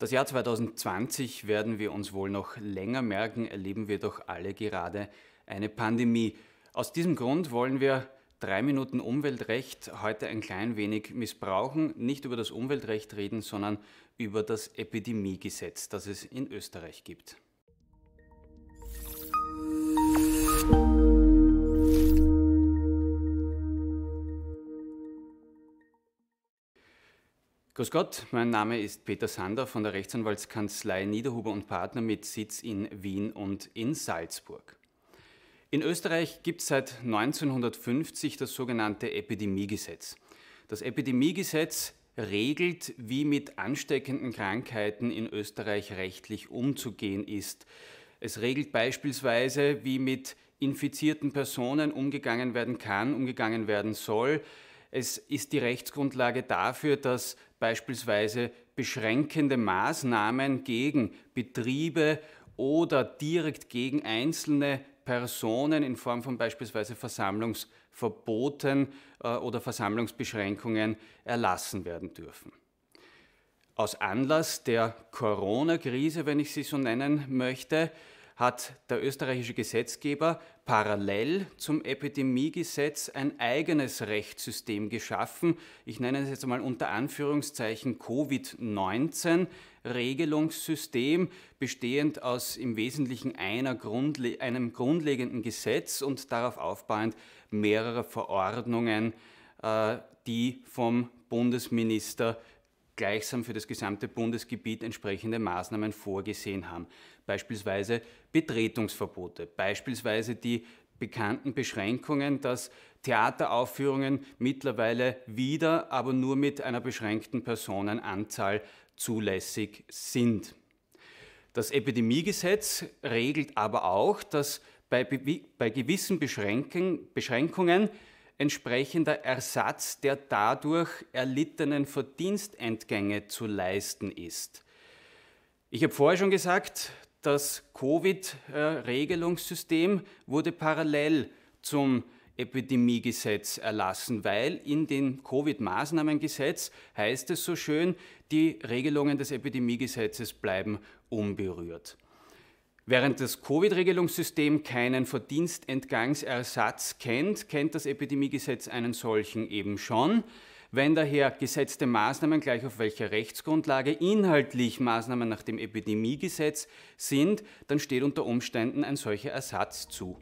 Das Jahr 2020 werden wir uns wohl noch länger merken, erleben wir doch alle gerade eine Pandemie. Aus diesem Grund wollen wir drei Minuten Umweltrecht heute ein klein wenig missbrauchen, nicht über das Umweltrecht reden, sondern über das Epidemiegesetz, das es in Österreich gibt. Grüß Gott, mein Name ist Peter Sander von der Rechtsanwaltskanzlei Niederhuber und Partner mit Sitz in Wien und in Salzburg. In Österreich gibt es seit 1950 das sogenannte Epidemiegesetz. Das Epidemiegesetz regelt, wie mit ansteckenden Krankheiten in Österreich rechtlich umzugehen ist. Es regelt beispielsweise, wie mit infizierten Personen umgegangen werden kann, umgegangen werden soll, es ist die Rechtsgrundlage dafür, dass beispielsweise beschränkende Maßnahmen gegen Betriebe oder direkt gegen einzelne Personen in Form von beispielsweise Versammlungsverboten äh, oder Versammlungsbeschränkungen erlassen werden dürfen. Aus Anlass der Corona-Krise, wenn ich sie so nennen möchte, hat der österreichische Gesetzgeber parallel zum Epidemiegesetz ein eigenes Rechtssystem geschaffen. Ich nenne es jetzt mal unter Anführungszeichen Covid-19 Regelungssystem, bestehend aus im Wesentlichen Grundle einem grundlegenden Gesetz und darauf aufbauend mehrerer Verordnungen, äh, die vom Bundesminister gleichsam für das gesamte Bundesgebiet entsprechende Maßnahmen vorgesehen haben. Beispielsweise Betretungsverbote, beispielsweise die bekannten Beschränkungen, dass Theateraufführungen mittlerweile wieder, aber nur mit einer beschränkten Personenanzahl zulässig sind. Das Epidemiegesetz regelt aber auch, dass bei, bei gewissen Beschränkungen entsprechender Ersatz der dadurch erlittenen Verdienstentgänge zu leisten ist. Ich habe vorher schon gesagt, das Covid-Regelungssystem wurde parallel zum Epidemiegesetz erlassen, weil in dem Covid-Maßnahmengesetz heißt es so schön, die Regelungen des Epidemiegesetzes bleiben unberührt. Während das Covid-Regelungssystem keinen Verdienstentgangsersatz kennt, kennt das Epidemiegesetz einen solchen eben schon. Wenn daher gesetzte Maßnahmen gleich auf welcher Rechtsgrundlage inhaltlich Maßnahmen nach dem Epidemiegesetz sind, dann steht unter Umständen ein solcher Ersatz zu.